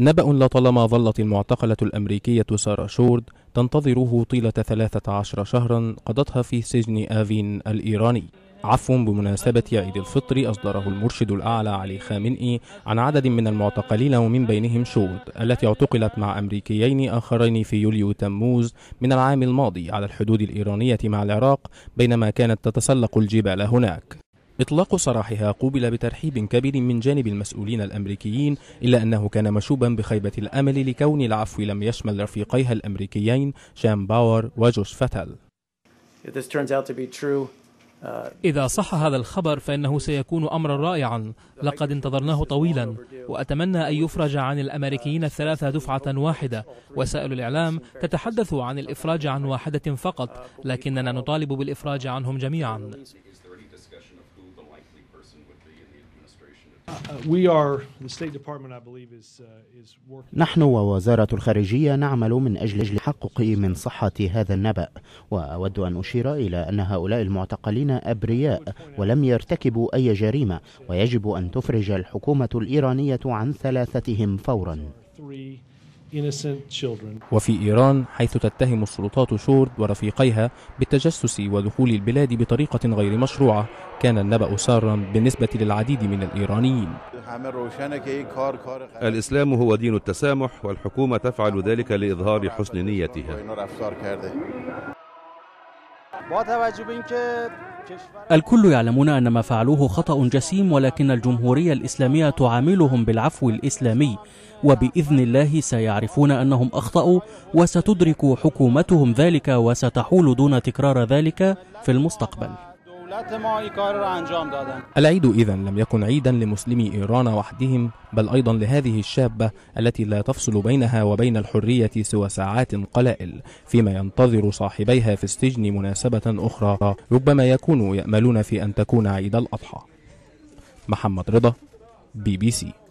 نبأ لطالما ظلت المعتقلة الأمريكية سارة شورد تنتظره طيلة 13 شهرا قضتها في سجن آفين الإيراني عفو بمناسبة عيد الفطر أصدره المرشد الأعلى علي خامنئي عن عدد من المعتقلين ومن بينهم شورد التي اعتقلت مع أمريكيين آخرين في يوليو تموز من العام الماضي على الحدود الإيرانية مع العراق بينما كانت تتسلق الجبال هناك إطلاق سراحها قوبل بترحيب كبير من جانب المسؤولين الأمريكيين إلا أنه كان مشوبا بخيبة الأمل لكون العفو لم يشمل رفيقيها الأمريكيين شام باور وجوش فتل uh, إذا صح هذا الخبر فإنه سيكون أمرا رائعا لقد انتظرناه طويلا وأتمنى أن يفرج عن الأمريكيين الثلاثة دفعة واحدة وسائل الإعلام تتحدث عن الإفراج عن واحدة فقط لكننا نطالب بالإفراج عنهم جميعا discussion of who the likely person would be in the administration? Uh, uh, we are the State Department, I believe, is uh, is working. نحن ووزارة الخارجية نعمل من أجل تحقق من صحة هذا النبأ، وأود أن أشير إلى أن هؤلاء المعتقلين أبرياء ولم يرتكبوا أي جريمة، ويجب أن تفرج الحكومة الإيرانية عن ثلاثتهم فورا. وفي إيران حيث تتهم السلطات شورد ورفيقيها بالتجسس ودخول البلاد بطريقة غير مشروعة كان النبأ سارا بالنسبة للعديد من الإيرانيين الإسلام هو دين التسامح والحكومة تفعل ذلك لإظهار حسن نيتها الكل يعلمون أن ما فعلوه خطأ جسيم ولكن الجمهورية الإسلامية تعاملهم بالعفو الإسلامي وبإذن الله سيعرفون أنهم أخطأوا وستدرك حكومتهم ذلك وستحول دون تكرار ذلك في المستقبل العيد اذا لم يكن عيدا لمسلمي ايران وحدهم بل ايضا لهذه الشابه التي لا تفصل بينها وبين الحريه سوى ساعات قلائل فيما ينتظر صاحبيها في السجن مناسبه اخرى ربما يكونوا ياملون في ان تكون عيد الاضحى محمد رضا بي بي سي